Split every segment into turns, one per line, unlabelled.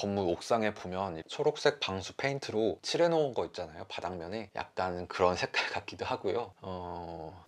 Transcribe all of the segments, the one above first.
건물 옥상에 보면 초록색 방수 페인트로 칠해놓은 거 있잖아요 바닥면에 약간 그런 색깔 같기도 하고요 어...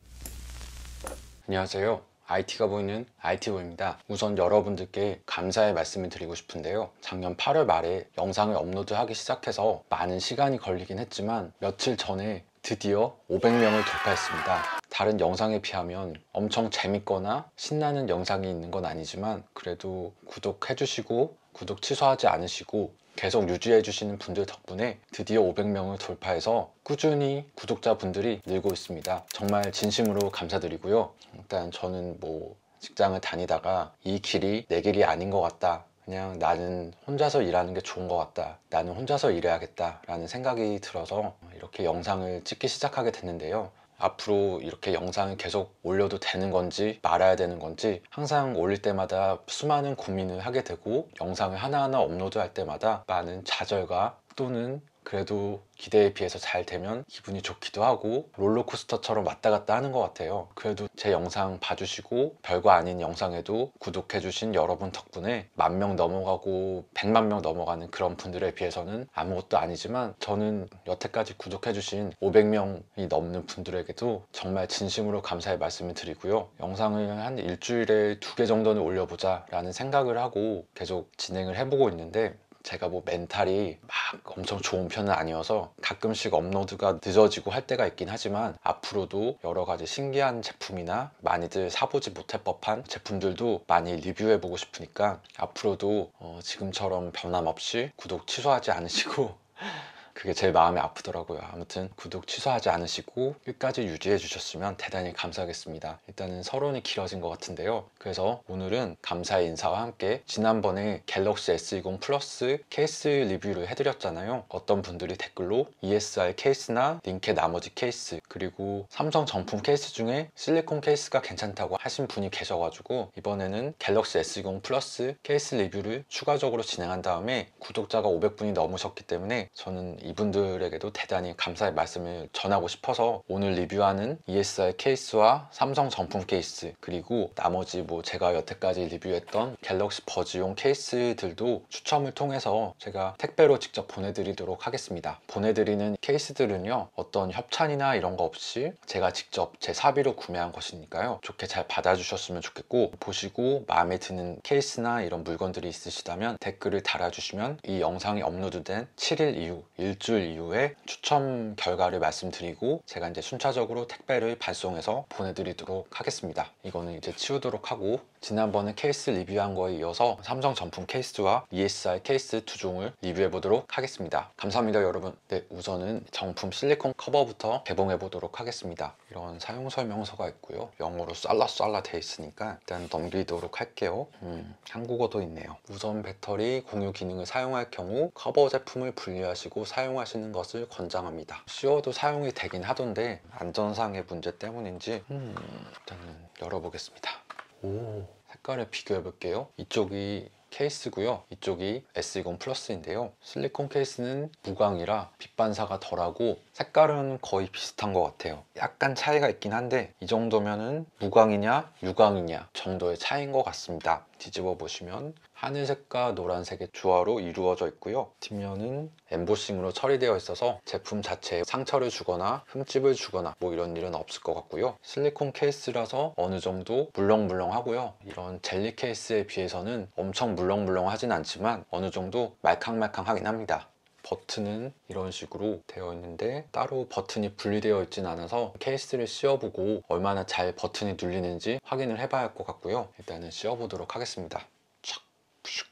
안녕하세요 IT가 보이는 i t 보입니다 우선 여러분들께 감사의 말씀을 드리고 싶은데요. 작년 8월 말에 영상을 업로드하기 시작해서 많은 시간이 걸리긴 했지만 며칠 전에 드디어 500명을 돌파했습니다. 다른 영상에 비하면 엄청 재밌거나 신나는 영상이 있는 건 아니지만 그래도 구독해 주시고 구독 취소하지 않으시고 계속 유지해 주시는 분들 덕분에 드디어 500명을 돌파해서 꾸준히 구독자분들이 늘고 있습니다 정말 진심으로 감사드리고요 일단 저는 뭐 직장을 다니다가 이 길이 내 길이 아닌 것 같다 그냥 나는 혼자서 일하는 게 좋은 것 같다 나는 혼자서 일해야겠다 라는 생각이 들어서 이렇게 영상을 찍기 시작하게 됐는데요 앞으로 이렇게 영상을 계속 올려도 되는 건지 말아야 되는 건지 항상 올릴 때마다 수많은 고민을 하게 되고 영상을 하나하나 업로드할 때마다 많은 좌절과 또는 그래도 기대에 비해서 잘 되면 기분이 좋기도 하고 롤러코스터처럼 왔다 갔다 하는 것 같아요 그래도 제 영상 봐주시고 별거 아닌 영상에도 구독해주신 여러분 덕분에 만 명 넘어가고 백만 명 넘어가는 그런 분들에 비해서는 아무것도 아니지만 저는 여태까지 구독해주신 500명이 넘는 분들에게도 정말 진심으로 감사의 말씀을 드리고요 영상을 한 일주일에 두 개 정도는 올려보자 라는 생각을 하고 계속 진행을 해보고 있는데 제가 뭐 멘탈이 막 엄청 좋은 편은 아니어서 가끔씩 업로드가 늦어지고 할 때가 있긴 하지만 앞으로도 여러 가지 신기한 제품이나 많이들 사보지 못할 법한 제품들도 많이 리뷰해보고 싶으니까 앞으로도 어 지금처럼 변함없이 구독 취소하지 않으시고 그게 제일 마음이 아프더라고요 아무튼 구독 취소하지 않으시고 끝까지 유지해 주셨으면 대단히 감사하겠습니다 일단은 서론이 길어진 것 같은데요 그래서 오늘은 감사의 인사와 함께 지난번에 갤럭시 S20 플러스 케이스 리뷰를 해드렸잖아요 어떤 분들이 댓글로 ESR 케이스나 링케 나머지 케이스 그리고 삼성 정품 케이스 중에 실리콘 케이스가 괜찮다고 하신 분이 계셔가지고 이번에는 갤럭시 S20 플러스 케이스 리뷰를 추가적으로 진행한 다음에 구독자가 500분이 넘으셨기 때문에 저는 이분들에게도 대단히 감사의 말씀을 전하고 싶어서 오늘 리뷰하는 ESR 케이스와 삼성 정품 케이스 그리고 나머지 뭐 제가 여태까지 리뷰했던 갤럭시 버즈용 케이스들도 추첨을 통해서 제가 택배로 직접 보내드리도록 하겠습니다 보내드리는 케이스들은요 어떤 협찬이나 이런 거 없이 제가 직접 제 사비로 구매한 것이니까요 좋게 잘 받아주셨으면 좋겠고 보시고 마음에 드는 케이스나 이런 물건들이 있으시다면 댓글을 달아주시면 이 영상이 업로드된 7일 이후 일주일 일주일 이후에 추첨 결과를 말씀드리고 제가 이제 순차적으로 택배를 발송해서 보내드리도록 하겠습니다 이거는 이제 치우도록 하고 지난번에 케이스 리뷰한 거에 이어서 삼성 전품 케이스와 ESI 케이스 두 종을 리뷰해 보도록 하겠습니다 감사합니다 여러분 네 우선은 정품 실리콘 커버부터 개봉해 보도록 하겠습니다 이런 사용 설명서가 있고요 영어로 쌀라쌀라 되어 있으니까 일단 넘기도록 할게요 음, 한국어도 있네요 우선 배터리 공유 기능을 사용할 경우 커버 제품을 분리하시고 사용하시는 것을 권장합니다 쉬워도 사용이 되긴 하던데 안전상의 문제 때문인지 음, 일단은 열어보겠습니다 오. 색깔을 비교해 볼게요 이쪽이 케이스고요 이쪽이 S20 플러스인데요 실리콘 케이스는 무광이라 빛 반사가 덜하고 색깔은 거의 비슷한 것 같아요 약간 차이가 있긴 한데 이 정도면은 무광이냐 유광이냐 정도의 차이인 것 같습니다 뒤집어 보시면 하늘색과 노란색의 조화로 이루어져 있고요 뒷면은 엠보싱으로 처리되어 있어서 제품 자체에 상처를 주거나 흠집을 주거나 뭐 이런 일은 없을 것 같고요 실리콘 케이스라서 어느 정도 물렁물렁하고요 이런 젤리 케이스에 비해서는 엄청 물렁물렁하진 않지만 어느 정도 말캉말캉하긴 합니다 버튼은 이런 식으로 되어 있는데 따로 버튼이 분리되어 있진 않아서 케이스를 씌워보고 얼마나 잘 버튼이 눌리는지 확인을 해봐야 할 것 같고요 일단은 씌워보도록 하겠습니다 착, 푸슉,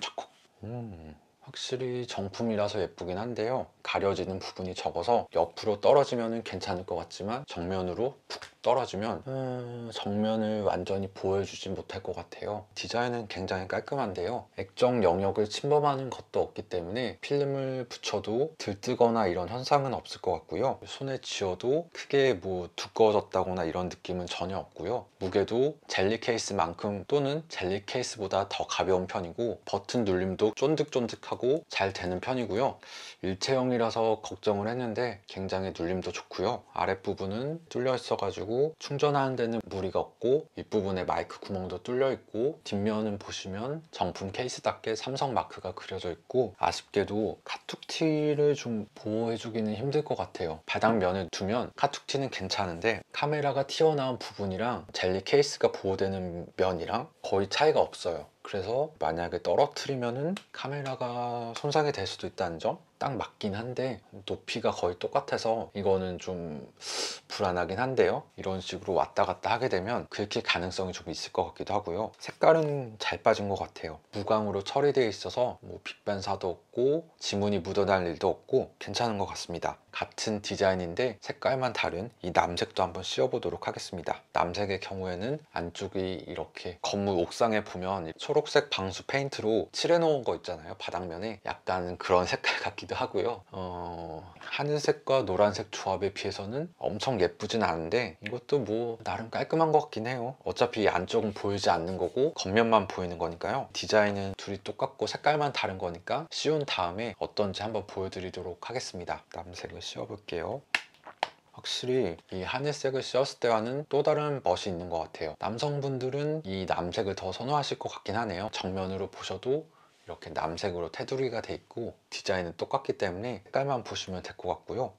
착콕 음. 확실히 정품이라서 예쁘긴 한데요 가려지는 부분이 적어서 옆으로 떨어지면 괜찮을 것 같지만 정면으로 푹 떨어지면 음. 정면을 완전히 보여주지 못할 것 같아요 디자인은 굉장히 깔끔한데요 액정 영역을 침범하는 것도 없기 때문에 필름을 붙여도 들뜨거나 이런 현상은 없을 것 같고요 손에 쥐어도 크게 뭐 두꺼워졌다거나 이런 느낌은 전혀 없고요 무게도 젤리 케이스만큼 또는 젤리 케이스보다 더 가벼운 편이고 버튼 눌림도 쫀득쫀득하고 잘 되는 편이고요 일체형이라서 걱정을 했는데 굉장히 눌림도 좋고요 아랫부분은 뚫려 있어가지고 되고 충전하는 데는 무리가 없고 윗부분에 마이크 구멍도 뚫려 있고 뒷면은 보시면 정품 케이스답게 삼성 마크가 그려져 있고 아쉽게도 카툭티를 좀 보호해주기는 힘들 것 같아요 바닥면을 두면 카툭티는 괜찮은데 카메라가 튀어나온 부분이랑 젤리 케이스가 보호되는 면이랑 거의 차이가 없어요 그래서 만약에 떨어뜨리면은 카메라가 손상이 될 수도 있다는 점 딱 맞긴 한데 높이가 거의 똑같아서 이거는 좀 불안하긴 한데요 이런 식으로 왔다 갔다 하게 되면 긁힐 가능성이 좀 있을 것 같기도 하고요 색깔은 잘 빠진 것 같아요 무광으로 처리되어 있어서 뭐빛변사도 없고 지문이 묻어날 일도 없고 괜찮은 것 같습니다 같은 디자인인데 색깔만 다른 이 남색도 한번 씌워보도록 하겠습니다 남색의 경우에는 안쪽이 이렇게 검은 건물 뭐 옥상에 보면 초록색 방수 페인트로 칠해놓은 거 있잖아요 바닥면에 약간 그런 색깔 같기도 하고요 어... 하늘색과 노란색 조합에 비해서는 엄청 예쁘진 않은데 이것도 뭐 나름 깔끔한 것 같긴 해요 어차피 안쪽은 보이지 않는 거고 겉면만 보이는 거니까요 디자인은 둘이 똑같고 색깔만 다른 거니까 씌운 다음에 어떤지 한번 보여드리도록 하겠습니다 남색을 씌워볼게요 확실히 이 하늘색을 씌웠을 때와는 또 다른 멋이 있는 것 같아요 남성분들은 이 남색을 더 선호하실 것 같긴 하네요 정면으로 보셔도 이렇게 남색으로 테두리가 돼 있고 디자인은 똑같기 때문에 색깔만 보시면 될 것 같고요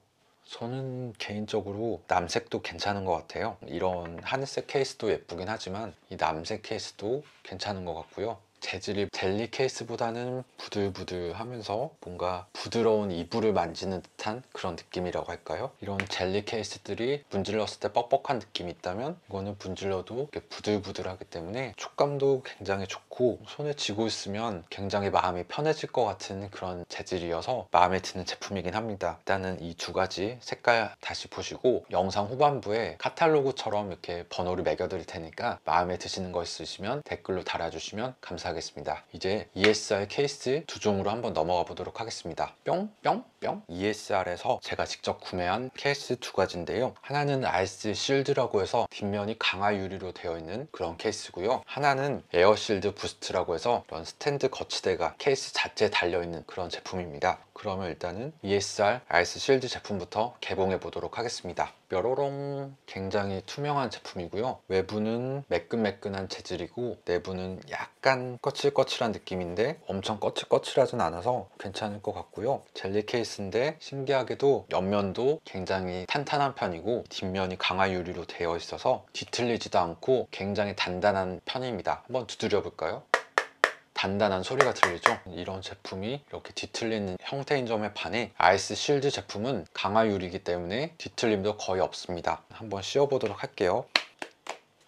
저는 개인적으로 남색도 괜찮은 것 같아요 이런 하늘색 케이스도 예쁘긴 하지만 이 남색 케이스도 괜찮은 것 같고요 재질이 젤리 케이스보다는 부들부들하면서 뭔가 부드러운 이불을 만지는 듯한 그런 느낌이라고 할까요? 이런 젤리 케이스들이 문질렀을 때 뻑뻑한 느낌이 있다면 이거는 문질러도 부들부들하기 때문에 촉감도 굉장히 좋고 손에 쥐고 있으면 굉장히 마음이 편해질 것 같은 그런 재질이어서 마음에 드는 제품이긴 합니다. 일단은 이 두 가지 색깔 다시 보시고 영상 후반부에 카탈로그처럼 이렇게 번호를 매겨드릴 테니까 마음에 드시는 거 있으시면 댓글로 달아주시면 감사하겠습니다. 하겠습니다 이제 ESR 케이스 두 종으로 한번 넘어가 보도록 하겠습니다 뿅뿅 병 ESR에서 제가 직접 구매한 케이스 두 가지인데요 하나는 아이스 실드라고 해서 뒷면이 강화 유리로 되어 있는 그런 케이스고요 하나는 에어 실드 부스트라고 해서 이런 스탠드 거치대가 케이스 자체에 달려있는 그런 제품입니다 그러면 일단은 ESR 아이스 실드 제품부터 개봉해 보도록 하겠습니다 뾰로롱 굉장히 투명한 제품이고요 외부는 매끈매끈한 재질이고 내부는 약간 거칠거칠한 느낌인데 엄청 거칠거칠하진 않아서 괜찮을 것 같고요 젤리 케이스 베이스인데 신기하게도 옆면도 굉장히 탄탄한 편이고 뒷면이 강화 유리로 되어 있어서 뒤틀리지도 않고 굉장히 단단한 편입니다 한번 두드려 볼까요? 단단한 소리가 들리죠 이런 제품이 이렇게 뒤틀리는 형태인 점에 반해 아이스 실드 제품은 강화유리이기 때문에 뒤틀림도 거의 없습니다 한번 씌워보도록 할게요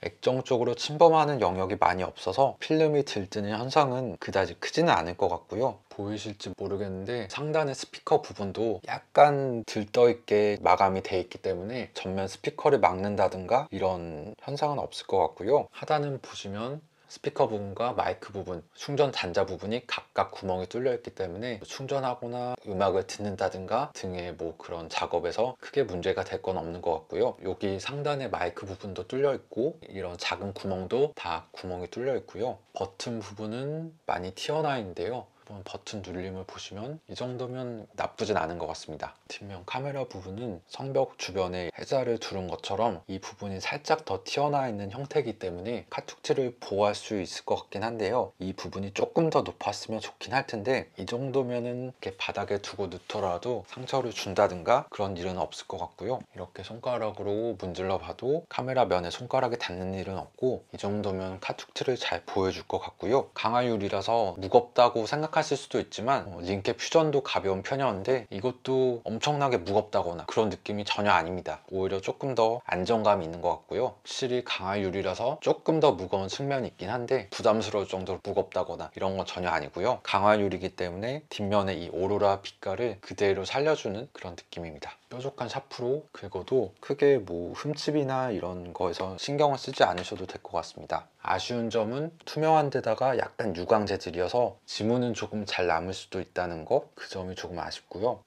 액정적으로 침범하는 영역이 많이 없어서 필름이 들뜨는 현상은 그다지 크지는 않을 것 같고요 보이실지 모르겠는데 상단의 스피커 부분도 약간 들떠있게 마감이 돼 있기 때문에 전면 스피커를 막는다든가 이런 현상은 없을 것 같고요 하단은 보시면 스피커 부분과 마이크 부분, 충전 단자 부분이 각각 구멍이 뚫려 있기 때문에 뭐 충전하거나 음악을 듣는다든가 등의 뭐 그런 작업에서 크게 문제가 될 건 없는 것 같고요. 여기 상단에 마이크 부분도 뚫려 있고 이런 작은 구멍도 다 구멍이 뚫려 있고요. 버튼 부분은 많이 튀어나와 있는데요. 버튼 눌림을 보시면 이 정도면 나쁘진 않은 것 같습니다 뒷면 카메라 부분은 성벽 주변에 해자를 두른 것처럼 이 부분이 살짝 더 튀어나와 있는 형태이기 때문에 카툭지를 보호할 수 있을 것 같긴 한데요 이 부분이 조금 더 높았으면 좋긴 할 텐데 이 정도면은 이렇게 바닥에 두고 넣더라도 상처를 준다든가 그런 일은 없을 것 같고요 이렇게 손가락으로 문질러 봐도 카메라 면에 손가락이 닿는 일은 없고 이 정도면 카툭지를 잘 보여줄 것 같고요 강화율이라서 무겁다고 생각 생각하실 수도 있지만 어, 링캡 퓨전도 가벼운 편이었는데 이것도 엄청나게 무겁다거나 그런 느낌이 전혀 아닙니다 오히려 조금 더 안정감이 있는 것 같고요 확실히 강화유리라서 조금 더 무거운 측면이 있긴 한데 부담스러울 정도로 무겁다거나 이런 건 전혀 아니고요 강화유리이기 때문에 뒷면에이 오로라 빛깔을 그대로 살려주는 그런 느낌입니다 뾰족한 샤프로 긁어도 크게 뭐 흠집이나 이런 거에서 신경을 쓰지 않으셔도 될 것 같습니다 아쉬운 점은 투명한 데다가 약간 유광 재질이어서 지문은 좀 조금 잘 남을 수도 있다는 거 그 점이 조금 아쉽고요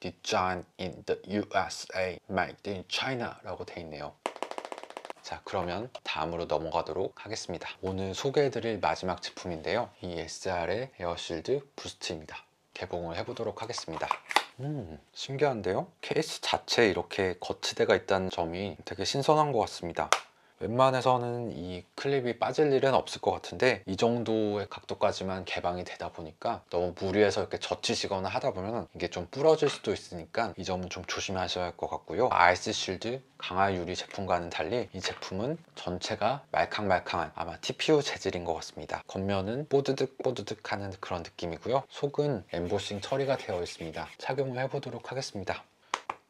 d e s i g n in the USA, made in China 라고 돼 있네요 자 그러면 다음으로 넘어가도록 하겠습니다 오늘 소개해드릴 마지막 제품인데요 이 SR의 에어실드 부스트입니다 개봉을 해보도록 하겠습니다 음 신기한데요? 케이스 자체에 이렇게 거치대가 있다는 점이 되게 신선한 것 같습니다 웬만해서는 이 클립이 빠질 일은 없을 것 같은데 이 정도의 각도까지만 개방이 되다 보니까 너무 무리해서 이렇게 젖히시거나 하다 보면 이게 좀 부러질 수도 있으니까 이 점은 좀 조심하셔야 할 것 같고요 아이스 쉴드 강화 유리 제품과는 달리 이 제품은 전체가 말캉말캉한 아마 TPU 재질인 것 같습니다 겉면은 뽀드득 뽀드득 하는 그런 느낌이고요 속은 엠보싱 처리가 되어 있습니다 착용을 해보도록 하겠습니다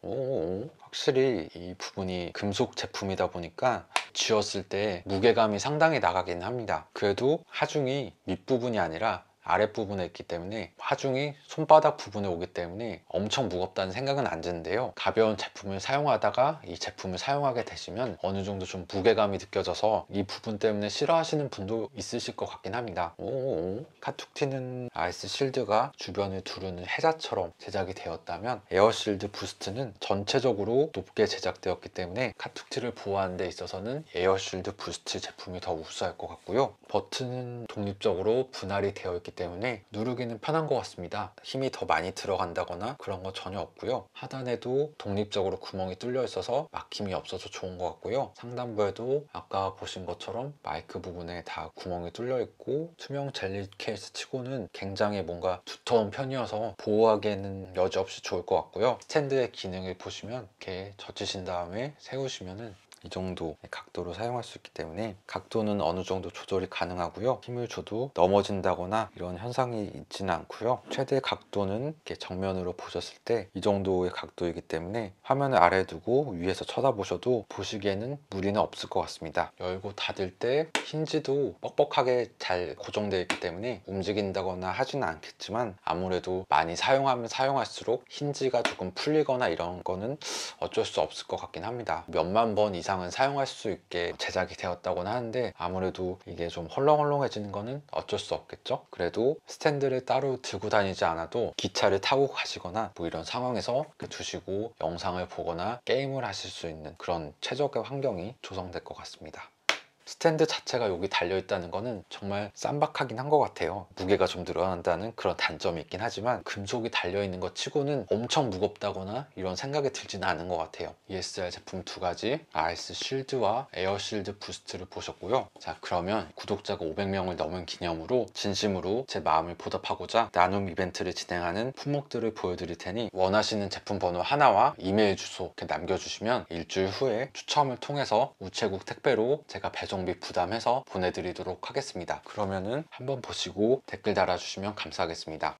오, 확실히 이 부분이 금속 제품이다 보니까 지었을때 무게감이 상당히 나가긴 합니다 그래도 하중이 밑부분이 아니라 아랫부분에 있기 때문에 하중이 손바닥 부분에 오기 때문에 엄청 무겁다는 생각은 안 드는데요 가벼운 제품을 사용하다가 이 제품을 사용하게 되시면 어느 정도 좀 무게감이 느껴져서 이 부분 때문에 싫어하시는 분도 있으실 것 같긴 합니다 오오오. 카툭티는 아이스 실드가 주변을 두르는 해자처럼 제작이 되었다면 에어실드 부스트는 전체적으로 높게 제작되었기 때문에 카툭티를 보호하는 데 있어서는 에어실드 부스트 제품이 더 우수할 것 같고요 버튼은 독립적으로 분할이 되어 있기 때문에 누르기는 편한 것 같습니다 힘이 더 많이 들어간다거나 그런 거 전혀 없고요 하단에도 독립적으로 구멍이 뚫려 있어서 막힘이 없어서 좋은 것 같고요 상단부에도 아까 보신 것처럼 마이크 부분에 다 구멍이 뚫려 있고 투명 젤리 케이스 치고는 굉장히 뭔가 두터운 편이어서 보호하기에는 여지없이 좋을 것 같고요 스탠드의 기능을 보시면 이렇게 젖히신 다음에 세우시면은 이 정도 각도로 사용할 수 있기 때문에 각도는 어느 정도 조절이 가능하고요 힘을 줘도 넘어진다거나 이런 현상이 있지는 않고요 최대 각도는 이렇게 정면으로 보셨을 때 이 정도의 각도이기 때문에 화면을 아래 두고 위에서 쳐다보셔도 보시기에는 무리는 없을 것 같습니다 열고 닫을 때 힌지도 뻑뻑하게 잘 고정되어 있기 때문에 움직인다거나 하지는 않겠지만 아무래도 많이 사용하면 사용할수록 힌지가 조금 풀리거나 이런 거는 어쩔 수 없을 것 같긴 합니다 몇만 번 이상 영상은 사용할 수 있게 제작이 되었다고는 하는데 아무래도 이게 좀 헐렁헐렁해지는 거는 어쩔 수 없겠죠 그래도 스탠드를 따로 들고 다니지 않아도 기차를 타고 가시거나 뭐 이런 상황에서 두시고 영상을 보거나 게임을 하실 수 있는 그런 최적의 환경이 조성될 것 같습니다 스탠드 자체가 여기 달려있다는 거는 정말 쌈박하긴 한 것 같아요 무게가 좀 늘어난다는 그런 단점이 있긴 하지만 금속이 달려있는 것 치고는 엄청 무겁다거나 이런 생각이 들지는 않은 것 같아요 ESR 제품 두 가지 아이스 실드와 에어 실드 부스트를 보셨고요 자 그러면 구독자가 500명을 넘은 기념으로 진심으로 제 마음을 보답하고자 나눔 이벤트를 진행하는 품목들을 보여드릴 테니 원하시는 제품 번호 하나와 이메일 주소 이렇게 남겨주시면 일주일 후에 추첨을 통해서 우체국 택배로 제가 배송 방송비 부담해서 보내드리도록 하겠습니다. 그러면은 한번 보시고 댓글 달아주시면 감사하겠습니다.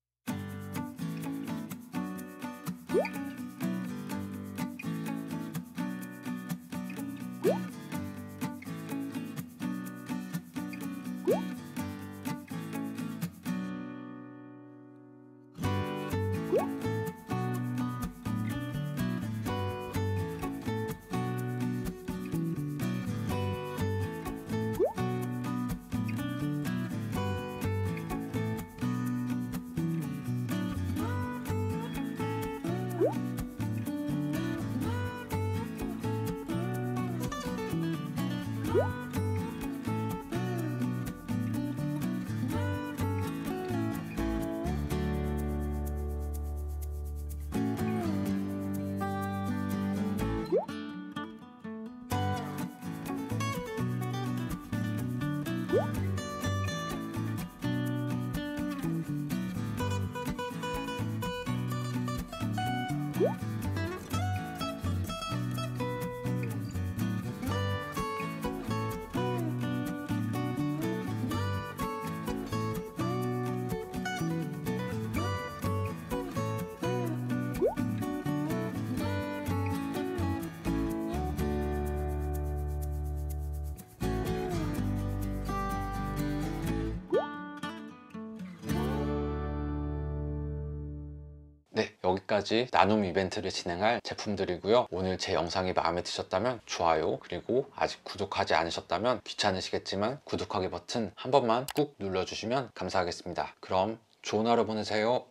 음. 네 여기까지 나눔 이벤트를 진행할 제품들이고요 오늘 제 영상이 마음에 드셨다면 좋아요 그리고 아직 구독하지 않으셨다면 귀찮으시겠지만 구독하기 버튼 한 번만 꾹 눌러주시면 감사하겠습니다 그럼 좋은 하루 보내세요